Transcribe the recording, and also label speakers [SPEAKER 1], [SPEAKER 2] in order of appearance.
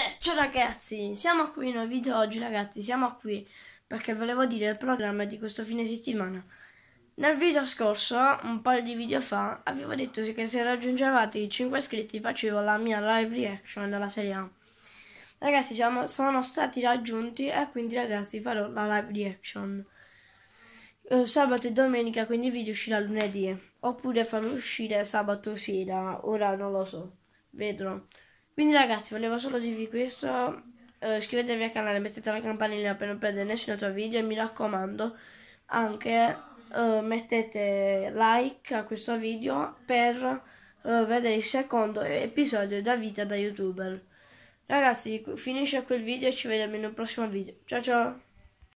[SPEAKER 1] Eh, ciao ragazzi, siamo qui in un video oggi ragazzi, siamo qui perché volevo dire il programma di questo fine settimana. Nel video scorso, un paio di video fa, avevo detto che se raggiungevate i 5 iscritti facevo la mia live reaction della serie A. Ragazzi, siamo, sono stati raggiunti e quindi ragazzi farò la live reaction. Eh, sabato e domenica, quindi il video uscirà lunedì, oppure farò uscire sabato sera, ora non lo so, vedrò. Quindi ragazzi, volevo solo dirvi questo. Eh, iscrivetevi al canale, mettete la campanella per non perdere nessun altro video e mi raccomando anche eh, mettete like a questo video per eh, vedere il secondo episodio da vita da youtuber. Ragazzi, finisce quel video e ci vediamo in un prossimo video. Ciao ciao!